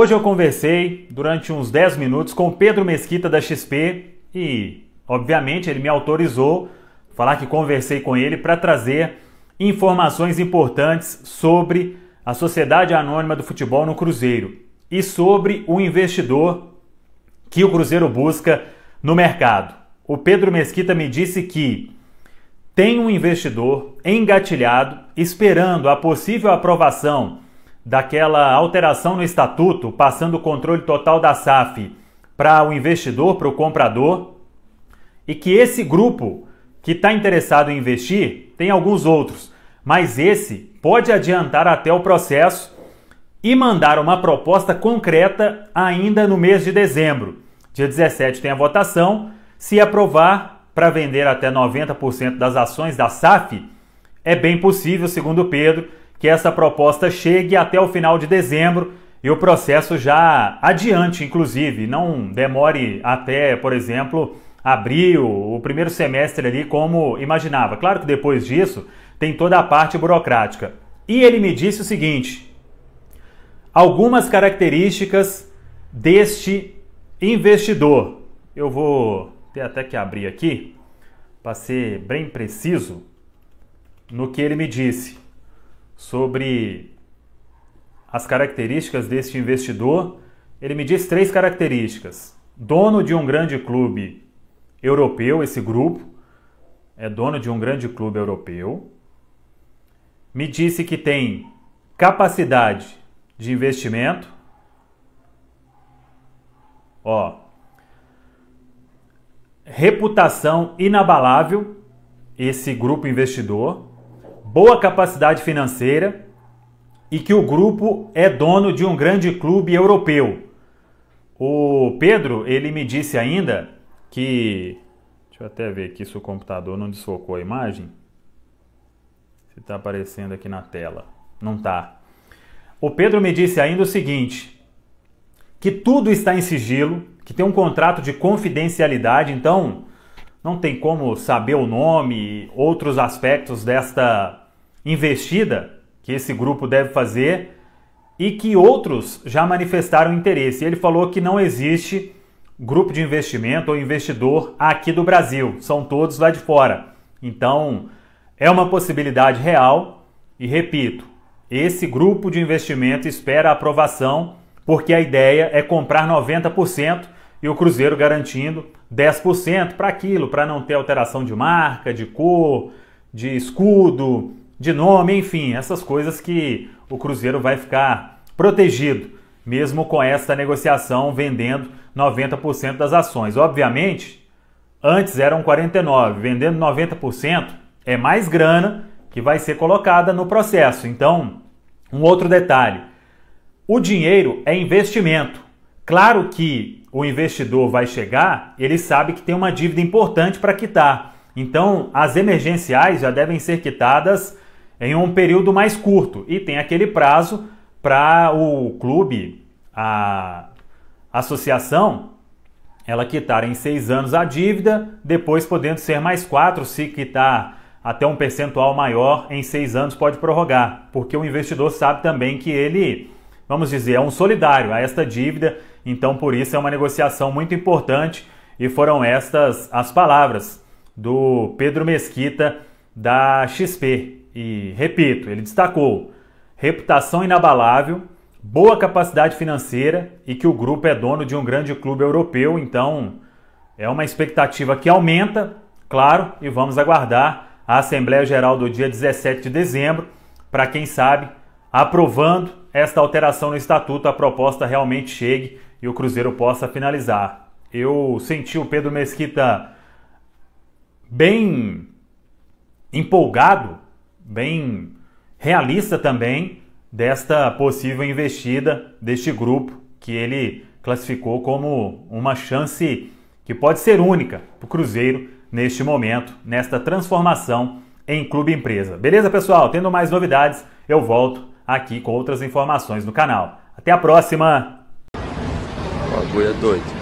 Hoje eu conversei durante uns 10 minutos com Pedro Mesquita da XP e, obviamente, ele me autorizou falar que conversei com ele para trazer informações importantes sobre a Sociedade Anônima do Futebol no Cruzeiro e sobre o investidor que o Cruzeiro busca no mercado. O Pedro Mesquita me disse que tem um investidor engatilhado esperando a possível aprovação daquela alteração no estatuto, passando o controle total da SAF para o investidor, para o comprador, e que esse grupo que está interessado em investir tem alguns outros, mas esse pode adiantar até o processo e mandar uma proposta concreta ainda no mês de dezembro. Dia 17 tem a votação. Se aprovar para vender até 90% das ações da SAF, é bem possível, segundo Pedro, que essa proposta chegue até o final de dezembro e o processo já adiante, inclusive, não demore até, por exemplo, abril, o primeiro semestre ali, como imaginava. Claro que depois disso tem toda a parte burocrática. E ele me disse o seguinte: algumas características deste investidor. Eu vou ter até que abrir aqui para ser bem preciso no que ele me disse sobre as características deste investidor, ele me diz três características. Dono de um grande clube europeu, esse grupo é dono de um grande clube europeu. Me disse que tem capacidade de investimento. Ó. Reputação inabalável, esse grupo investidor boa capacidade financeira e que o grupo é dono de um grande clube europeu. O Pedro, ele me disse ainda que. Deixa eu até ver aqui se o computador não desfocou a imagem. Se está aparecendo aqui na tela. Não está. O Pedro me disse ainda o seguinte: que tudo está em sigilo, que tem um contrato de confidencialidade, então não tem como saber o nome, outros aspectos desta investida que esse grupo deve fazer e que outros já manifestaram interesse. Ele falou que não existe grupo de investimento ou investidor aqui do Brasil, são todos lá de fora. Então, é uma possibilidade real e repito, esse grupo de investimento espera a aprovação porque a ideia é comprar 90% e o Cruzeiro garantindo 10% para aquilo, para não ter alteração de marca, de cor, de escudo, de nome, enfim, essas coisas que o Cruzeiro vai ficar protegido, mesmo com essa negociação vendendo 90% das ações. Obviamente, antes eram 49, vendendo 90% é mais grana que vai ser colocada no processo. Então, um outro detalhe. O dinheiro é investimento. Claro que o investidor vai chegar, ele sabe que tem uma dívida importante para quitar. Então, as emergenciais já devem ser quitadas em um período mais curto e tem aquele prazo para o clube, a associação, ela quitar em seis anos a dívida, depois podendo ser mais quatro se quitar até um percentual maior em seis anos pode prorrogar, porque o investidor sabe também que ele vamos dizer, é um solidário a esta dívida, então por isso é uma negociação muito importante e foram estas as palavras do Pedro Mesquita da XP. E repito, ele destacou: reputação inabalável, boa capacidade financeira e que o grupo é dono de um grande clube europeu, então é uma expectativa que aumenta, claro, e vamos aguardar a Assembleia Geral do dia 17 de dezembro, para quem sabe, aprovando esta alteração no estatuto, a proposta realmente chegue e o Cruzeiro possa finalizar. Eu senti o Pedro Mesquita bem empolgado, bem realista também desta possível investida deste grupo que ele classificou como uma chance que pode ser única para o Cruzeiro neste momento, nesta transformação em clube empresa. Beleza, pessoal? Tendo mais novidades, eu volto aqui com outras informações no canal. Até a próxima! O bagulho é doido.